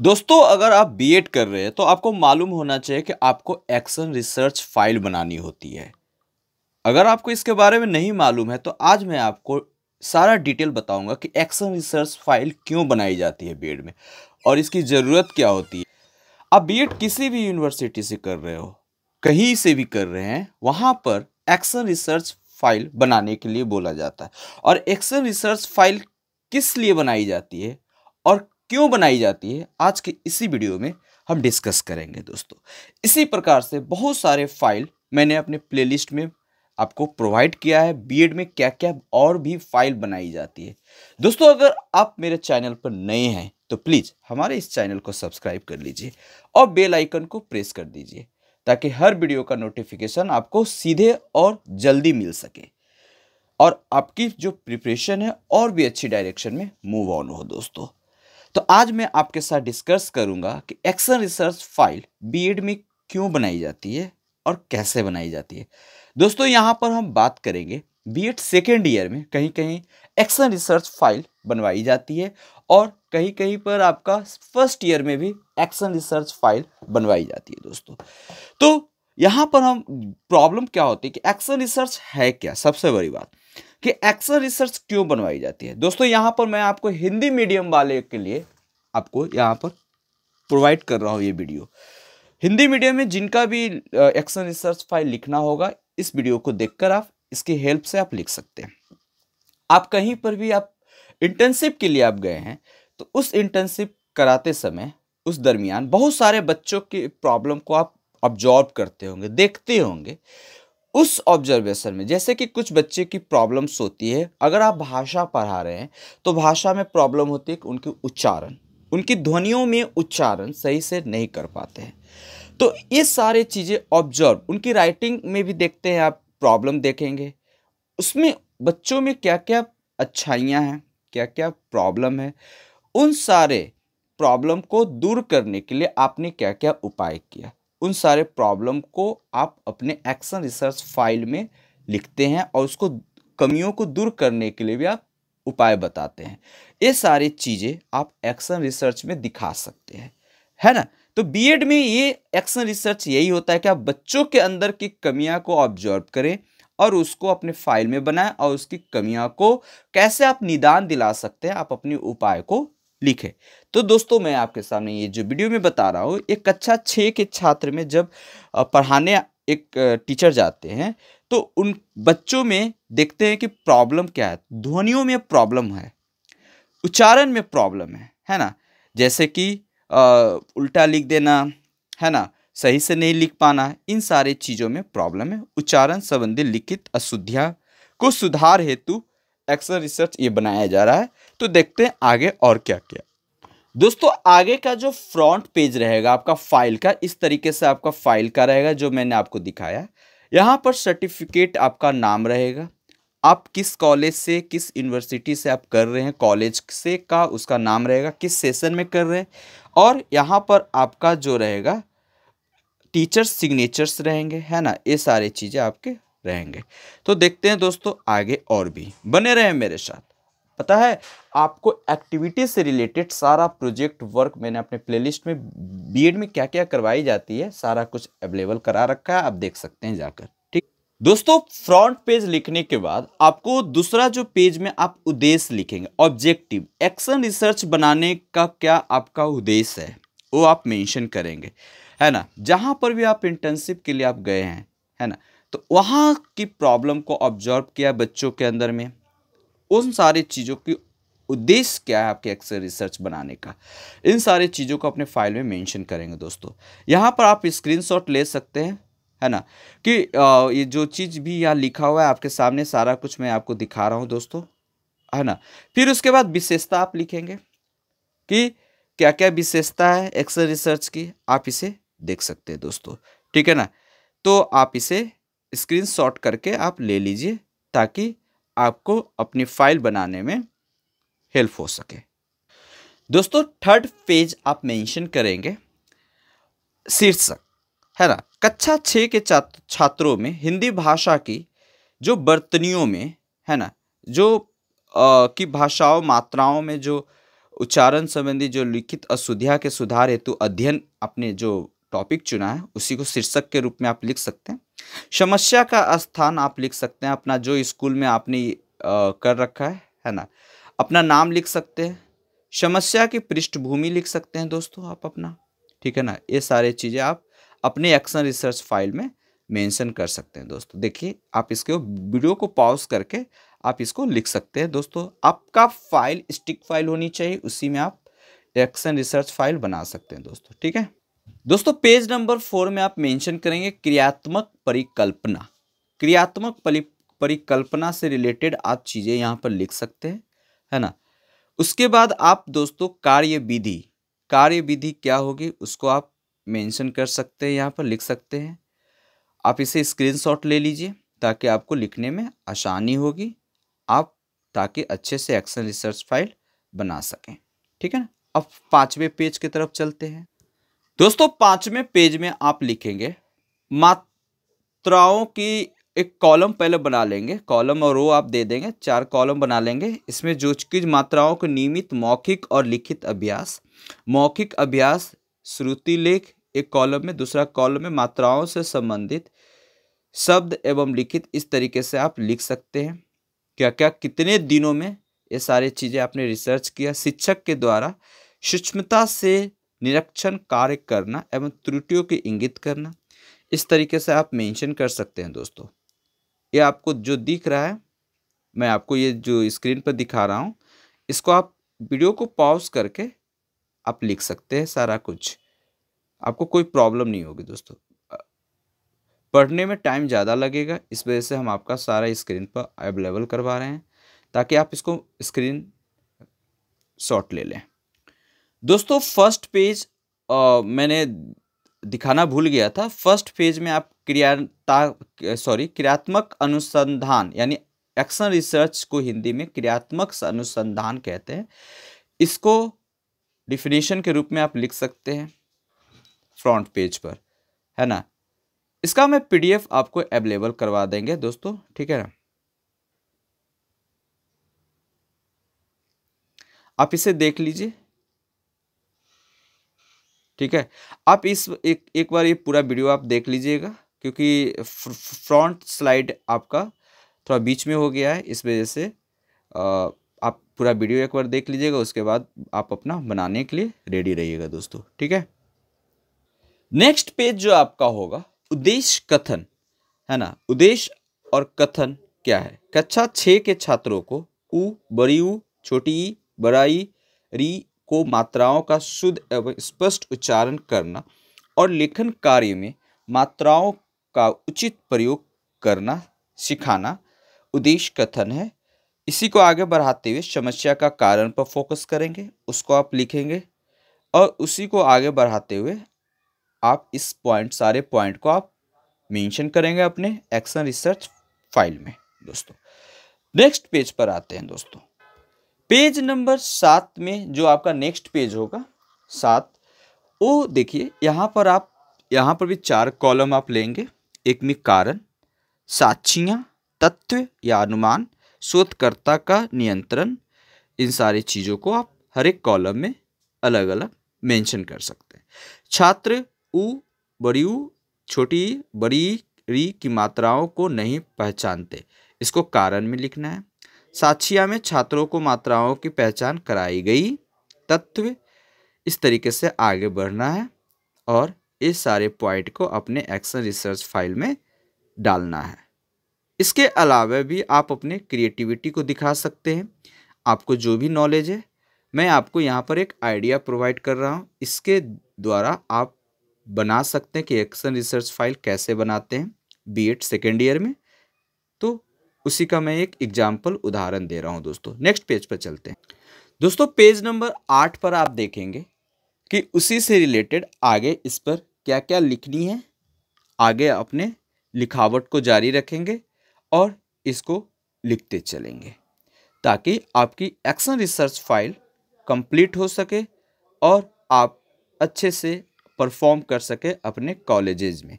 दोस्तों अगर आप बीएड कर रहे हैं तो आपको मालूम होना चाहिए कि आपको एक्शन रिसर्च फाइल बनानी होती है अगर आपको इसके बारे में नहीं मालूम है तो आज मैं आपको सारा डिटेल बताऊंगा कि एक्शन रिसर्च फाइल क्यों बनाई जाती है बीएड में और इसकी ज़रूरत क्या होती है आप बी किसी भी यूनिवर्सिटी से कर रहे हो कहीं से भी कर रहे हैं वहाँ पर एक्शन रिसर्च फाइल बनाने के लिए बोला जाता है और एक्शन रिसर्च फाइल किस लिए बनाई जाती है और क्यों बनाई जाती है आज के इसी वीडियो में हम डिस्कस करेंगे दोस्तों इसी प्रकार से बहुत सारे फाइल मैंने अपने प्लेलिस्ट में आपको प्रोवाइड किया है बीएड में क्या क्या और भी फाइल बनाई जाती है दोस्तों अगर आप मेरे चैनल पर नए हैं तो प्लीज़ हमारे इस चैनल को सब्सक्राइब कर लीजिए और बेल आइकन को प्रेस कर दीजिए ताकि हर वीडियो का नोटिफिकेशन आपको सीधे और जल्दी मिल सके और आपकी जो प्रिपरेशन है और भी अच्छी डायरेक्शन में मूव ऑन हो दोस्तों तो आज मैं आपके साथ डिस्कस करूंगा कि एक्शन रिसर्च फाइल बीएड में क्यों बनाई जाती है और कैसे बनाई जाती है दोस्तों यहाँ पर हम बात करेंगे बी एड सेकेंड ईयर में कहीं कहीं एक्शन रिसर्च फाइल बनवाई जाती है और कहीं कहीं पर आपका फर्स्ट ईयर में भी एक्शन रिसर्च फाइल बनवाई जाती है दोस्तों तो यहाँ पर हम प्रॉब्लम क्या होती है कि एक्शन रिसर्च है क्या सबसे बड़ी बात कि एक्सल रिसर्च क्यों बनवाई जाती है दोस्तों यहाँ पर मैं आपको हिंदी मीडियम वाले के लिए आपको यहाँ पर प्रोवाइड कर रहा हूँ ये वीडियो हिंदी मीडियम में जिनका भी एक्शन रिसर्च फाइल लिखना होगा इस वीडियो को देखकर आप इसकी हेल्प से आप लिख सकते हैं आप कहीं पर भी आप इंटर्नशिप के लिए आप गए हैं तो उस इंटर्नशिप कराते समय उस दरमियान बहुत सारे बच्चों के प्रॉब्लम को आप ऑब्जॉर्व करते होंगे देखते होंगे उस ऑब्जर्वेशन में जैसे कि कुछ बच्चे की प्रॉब्लम्स होती है अगर आप भाषा पढ़ा रहे हैं तो भाषा में प्रॉब्लम होती है कि उनके उच्चारण उनकी ध्वनियों में उच्चारण सही से नहीं कर पाते हैं तो ये सारे चीज़ें ऑब्जर्व उनकी राइटिंग में भी देखते हैं आप प्रॉब्लम देखेंगे उसमें बच्चों में क्या क्या अच्छाइयाँ हैं क्या क्या प्रॉब्लम है उन सारे प्रॉब्लम को दूर करने के लिए आपने क्या क्या उपाय किया उन सारे प्रॉब्लम को आप अपने एक्शन रिसर्च फाइल में लिखते हैं और उसको कमियों को दूर करने के लिए भी आप उपाय बताते हैं ये सारी चीज़ें आप एक्शन रिसर्च में दिखा सकते हैं है ना तो बीएड में ये एक्शन रिसर्च यही होता है कि आप बच्चों के अंदर की कमियां को ऑब्जर्व करें और उसको अपने फाइल में बनाएं और उसकी कमियां को कैसे आप निदान दिला सकते हैं आप अपने उपाय को लिखे तो दोस्तों मैं आपके सामने ये जो वीडियो में बता रहा हूँ एक कक्षा छः के छात्र में जब पढ़ाने एक टीचर जाते हैं तो उन बच्चों में देखते हैं कि प्रॉब्लम क्या है ध्वनियों में प्रॉब्लम है उच्चारण में प्रॉब्लम है है ना जैसे कि आ, उल्टा लिख देना है ना सही से नहीं लिख पाना इन सारे चीज़ों में प्रॉब्लम है उच्चारण संबंधी लिखित अशुद्धियाँ को सुधार हेतु एक्सर रिसर्च ये बनाया जा रहा है तो देखते हैं आगे और क्या क्या दोस्तों आगे का जो फ्रंट पेज रहेगा आपका फाइल का इस तरीके से आपका फाइल का रहेगा जो मैंने आपको दिखाया यहाँ पर सर्टिफिकेट आपका नाम रहेगा आप किस कॉलेज से किस यूनिवर्सिटी से आप कर रहे हैं कॉलेज से का उसका नाम रहेगा किस सेशन में कर रहे हैं और यहाँ पर आपका जो रहेगा टीचर सिग्नेचर्स रहेंगे है ना ये सारी चीज़ें आपके रहेंगे तो देखते हैं दोस्तों आगे और भी बने रहें मेरे साथ पता है आपको एक्टिविटी से रिलेटेड सारा प्रोजेक्ट वर्क मैंने अपने प्लेलिस्ट में बीएड में क्या क्या करवाई जाती है सारा कुछ अवेलेबल करा रखा है आप देख सकते हैं जाकर ठीक दोस्तों फ्रंट पेज लिखने के बाद आपको दूसरा जो पेज में आप उद्देश्य लिखेंगे ऑब्जेक्टिव एक्शन रिसर्च बनाने का क्या आपका उद्देश्य है वो आप मैंशन करेंगे है ना जहाँ पर भी आप इंटर्नशिप के लिए आप गए हैं है ना तो वहाँ की प्रॉब्लम को ऑब्जॉर्व किया बच्चों के अंदर में उन सारी चीज़ों की उद्देश्य क्या है आपके एक्सरे रिसर्च बनाने का इन सारे चीज़ों को अपने फाइल में मेंशन करेंगे दोस्तों यहाँ पर आप स्क्रीनशॉट ले सकते हैं है ना कि ये जो चीज़ भी यहाँ लिखा हुआ है आपके सामने सारा कुछ मैं आपको दिखा रहा हूँ दोस्तों है ना फिर उसके बाद विशेषता आप लिखेंगे कि क्या क्या विशेषता है एक्सरे रिसर्च की आप इसे देख सकते हैं दोस्तों ठीक है ना तो आप इसे स्क्रीन करके आप ले लीजिए ताकि आपको अपनी फाइल बनाने में हेल्प हो सके दोस्तों थर्ड पेज आप मेंशन करेंगे शीर्षक है ना कक्षा छः के छात्रों में हिंदी भाषा की जो बर्तनियों में है ना जो आ, की भाषाओं मात्राओं में जो उच्चारण संबंधी जो लिखित अशुद्धिया के सुधार हेतु अध्ययन आपने जो टॉपिक चुना है उसी को शीर्षक के रूप में आप लिख सकते हैं समस्या का स्थान आप लिख सकते हैं अपना जो स्कूल में आपने कर रखा है है ना अपना नाम लिख सकते हैं समस्या की पृष्ठभूमि लिख सकते हैं दोस्तों आप अपना ठीक है ना ये सारे चीज़ें आप अपने एक्शन रिसर्च फाइल में मेंशन कर सकते हैं दोस्तों देखिए आप इसके वीडियो को पॉज करके आप इसको लिख सकते हैं दोस्तों आपका फाइल स्टिक फाइल होनी चाहिए उसी में आप एक्शन रिसर्च फाइल बना सकते हैं दोस्तों ठीक है दोस्तों पेज नंबर फोर में आप मेंशन करेंगे क्रियात्मक परिकल्पना क्रियात्मक परिकल्पना से रिलेटेड आप चीज़ें यहाँ पर लिख सकते हैं है ना उसके बाद आप दोस्तों कार्य विधि कार्य विधि क्या होगी उसको आप मेंशन कर सकते हैं यहाँ पर लिख सकते हैं आप इसे स्क्रीनशॉट ले लीजिए ताकि आपको लिखने में आसानी होगी आप ताकि अच्छे से एक्शन रिसर्च फाइल बना सकें ठीक है ना अब पाँचवें पेज की तरफ चलते हैं दोस्तों पांचवें पेज में आप लिखेंगे मात्राओं की एक कॉलम पहले बना लेंगे कॉलम और रो आप दे देंगे चार कॉलम बना लेंगे इसमें जो चीज मात्राओं को नियमित मौखिक और लिखित अभ्यास मौखिक अभ्यास श्रुति लेख एक कॉलम में दूसरा कॉलम में मात्राओं से संबंधित शब्द एवं लिखित इस तरीके से आप लिख सकते हैं क्या क्या कितने दिनों में ये सारी चीज़ें आपने रिसर्च किया शिक्षक के द्वारा सूक्ष्मता से निरीक्षण कार्य करना एवं त्रुटियों के इंगित करना इस तरीके से आप मेंशन कर सकते हैं दोस्तों ये आपको जो दिख रहा है मैं आपको ये जो स्क्रीन पर दिखा रहा हूँ इसको आप वीडियो को पॉज करके आप लिख सकते हैं सारा कुछ आपको कोई प्रॉब्लम नहीं होगी दोस्तों पढ़ने में टाइम ज़्यादा लगेगा इस वजह से हम आपका सारा स्क्रीन पर अवेलेबल करवा रहे हैं ताकि आप इसको स्क्रीन शॉट ले लें दोस्तों फर्स्ट पेज मैंने दिखाना भूल गया था फर्स्ट पेज में आप क्रियाता सॉरी क्रियात्मक अनुसंधान यानी एक्शन रिसर्च को हिंदी में क्रियात्मक अनुसंधान कहते हैं इसको डिफिनेशन के रूप में आप लिख सकते हैं फ्रंट पेज पर है ना इसका मैं पीडीएफ आपको अवेलेबल करवा देंगे दोस्तों ठीक है ना आप इसे देख लीजिए ठीक है आप इस एक एक बार ये पूरा वीडियो आप देख लीजिएगा क्योंकि फ्रंट स्लाइड आपका थोड़ा बीच में हो गया है इस वजह से आप पूरा वीडियो एक बार देख लीजिएगा उसके बाद आप अपना बनाने के लिए रेडी रहिएगा दोस्तों ठीक है नेक्स्ट पेज जो आपका होगा उद्देश्य कथन है ना उद्देश्य और कथन क्या है कक्षा छः के छात्रों को ऊ बड़ी ऊ छोटी बड़ाई री को मात्राओं का शुद्ध एवं स्पष्ट उच्चारण करना और लेखन कार्य में मात्राओं का उचित प्रयोग करना सिखाना उद्देश्य कथन है इसी को आगे बढ़ाते हुए समस्या का कारण पर फोकस करेंगे उसको आप लिखेंगे और उसी को आगे बढ़ाते हुए आप इस पॉइंट सारे पॉइंट को आप मेंशन करेंगे अपने एक्शन रिसर्च फाइल में दोस्तों नेक्स्ट पेज पर आते हैं दोस्तों पेज नंबर सात में जो आपका नेक्स्ट पेज होगा सात वो देखिए यहाँ पर आप यहाँ पर भी चार कॉलम आप लेंगे एक में कारण साक्षियाँ तत्व या अनुमान शोधकर्ता का नियंत्रण इन सारी चीज़ों को आप हर एक कॉलम में अलग अलग मेंशन कर सकते हैं छात्र उ बड़ी उ छोटी बड़ी री की मात्राओं को नहीं पहचानते इसको कारण में लिखना है साक्षिया में छात्रों को मात्राओं की पहचान कराई गई तत्व इस तरीके से आगे बढ़ना है और इस सारे पॉइंट को अपने एक्शन रिसर्च फाइल में डालना है इसके अलावा भी आप अपने क्रिएटिविटी को दिखा सकते हैं आपको जो भी नॉलेज है मैं आपको यहाँ पर एक आइडिया प्रोवाइड कर रहा हूँ इसके द्वारा आप बना सकते हैं कि एक्शन रिसर्च फाइल कैसे बनाते हैं बी एड सेकेंड ईयर में तो उसी का मैं एक एग्जाम्पल उदाहरण दे रहा हूँ दोस्तों नेक्स्ट पेज पर चलते हैं दोस्तों पेज नंबर आठ पर आप देखेंगे कि उसी से रिलेटेड आगे इस पर क्या क्या लिखनी है आगे अपने लिखावट को जारी रखेंगे और इसको लिखते चलेंगे ताकि आपकी एक्शन रिसर्च फाइल कंप्लीट हो सके और आप अच्छे से परफॉर्म कर सके अपने कॉलेजेस में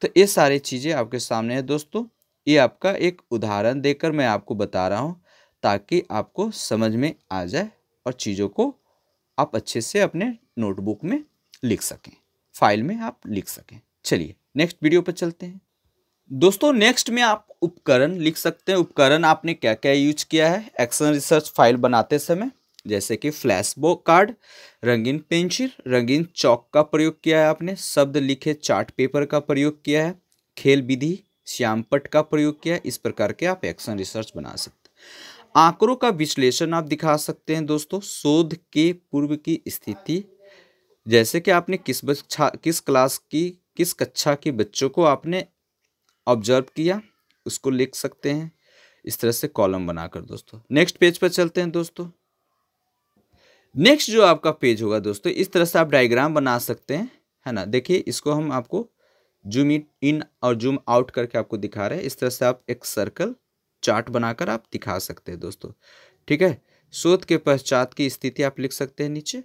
तो ये सारी चीज़ें आपके सामने हैं दोस्तों ये आपका एक उदाहरण देकर मैं आपको बता रहा हूँ ताकि आपको समझ में आ जाए और चीज़ों को आप अच्छे से अपने नोटबुक में लिख सकें फाइल में आप लिख सकें चलिए नेक्स्ट वीडियो पर चलते हैं दोस्तों नेक्स्ट में आप उपकरण लिख सकते हैं उपकरण आपने क्या क्या यूज किया है एक्शन रिसर्च फाइल बनाते समय जैसे कि फ्लैश बो कार्ड रंगीन पेंसिल रंगीन चौक का प्रयोग किया है आपने शब्द लिखे चार्ट पेपर का प्रयोग किया है खेल विधि श्यामपट का प्रयोग किया इस प्रकार के आप एक्शन रिसर्च बना सकते आंकड़ों का विश्लेषण आप दिखा सकते हैं दोस्तों शोध के पूर्व की स्थिति जैसे कि आपने किस बच्चा किस क्लास की किस कक्षा के बच्चों को आपने ऑब्जर्व किया उसको लिख सकते हैं इस तरह से कॉलम बनाकर दोस्तों नेक्स्ट पेज पर चलते हैं दोस्तों नेक्स्ट जो आपका पेज होगा दोस्तों इस तरह से आप डायग्राम बना सकते हैं है ना देखिए इसको हम आपको जूम इन और जूम आउट करके आपको दिखा रहे हैं इस तरह से आप एक सर्कल चार्ट बनाकर आप दिखा सकते हैं दोस्तों ठीक है शोध के पश्चात की स्थिति आप लिख सकते हैं नीचे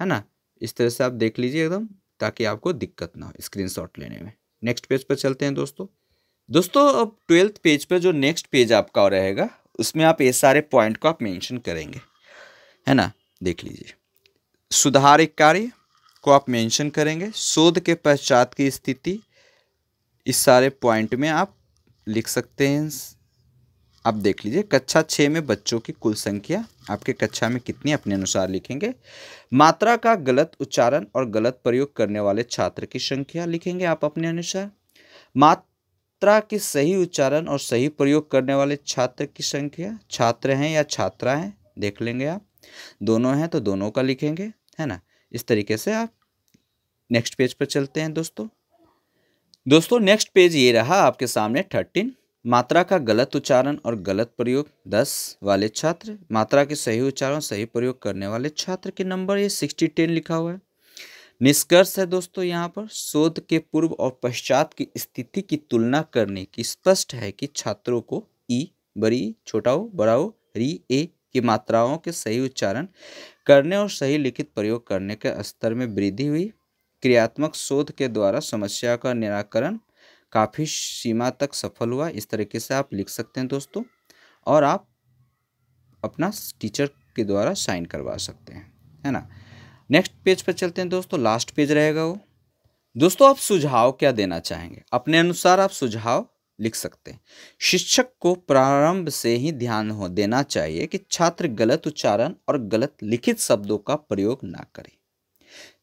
है ना इस तरह से आप देख लीजिए एकदम ताकि आपको दिक्कत ना हो स्क्रीन लेने में नेक्स्ट पेज पर चलते हैं दोस्तों दोस्तों अब ट्वेल्थ पेज पर जो नेक्स्ट पेज आपका रहेगा उसमें आप ये सारे पॉइंट को आप मेंशन करेंगे है ना देख लीजिए सुधार कार्य को आप मेंशन करेंगे शोध के पश्चात की स्थिति इस सारे पॉइंट में आप लिख सकते हैं आप देख लीजिए कक्षा छः में बच्चों की कुल संख्या आपके कक्षा में कितनी अपने अनुसार लिखेंगे मात्रा का गलत उच्चारण और गलत प्रयोग करने वाले छात्र की संख्या लिखेंगे आप अपने अनुसार मात्रा के सही उच्चारण और सही प्रयोग करने वाले छात्र की संख्या छात्र हैं या छात्रा हैं देख लेंगे आप दोनों हैं तो दोनों का लिखेंगे है ना इस तरीके से आप नेक्स्ट पेज पर चलते हैं दोस्तों दोस्तों नेक्स्ट पेज ये रहा आपके सामने थर्टीन मात्रा का गलत उच्चारण और गलत प्रयोग दस वाले छात्र मात्रा के सही उच्चारण सही प्रयोग करने वाले छात्र के नंबर ये सिक्सटी टेन लिखा हुआ है निष्कर्ष है दोस्तों यहाँ पर शोध के पूर्व और पश्चात की स्थिति की तुलना करने की स्पष्ट है कि छात्रों को ई बड़ी छोटा बड़ा हो री ए की मात्राओं के सही उच्चारण करने और सही लिखित प्रयोग करने के स्तर में वृद्धि हुई क्रियात्मक शोध के द्वारा समस्या का निराकरण काफ़ी सीमा तक सफल हुआ इस तरीके से आप लिख सकते हैं दोस्तों और आप अपना टीचर के द्वारा साइन करवा सकते हैं है ना नेक्स्ट पेज पर चलते हैं दोस्तों लास्ट पेज रहेगा वो दोस्तों आप सुझाव क्या देना चाहेंगे अपने अनुसार आप सुझाव लिख सकते हैं शिक्षक को प्रारंभ से ही ध्यान हो देना चाहिए कि छात्र गलत उच्चारण और गलत लिखित शब्दों का प्रयोग ना करें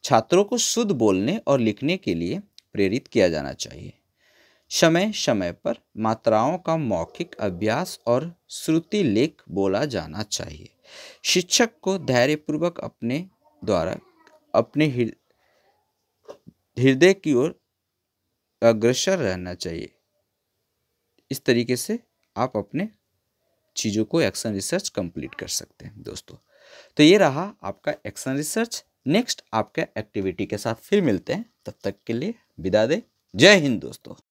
छात्रों को शुद्ध बोलने और लिखने के लिए प्रेरित किया जाना चाहिए समय समय पर मात्राओं का मौखिक अभ्यास और श्रुति लेख बोला जाना चाहिए शिक्षक को धैर्यपूर्वक अपने द्वारा अपने हृदय की ओर अग्रसर रहना चाहिए इस तरीके से आप अपने चीज़ों को एक्शन रिसर्च कंप्लीट कर सकते हैं दोस्तों तो ये रहा आपका एक्शन रिसर्च नेक्स्ट आपके एक्टिविटी के साथ फिर मिलते हैं तब तक के लिए विदा दे जय हिंद दोस्तों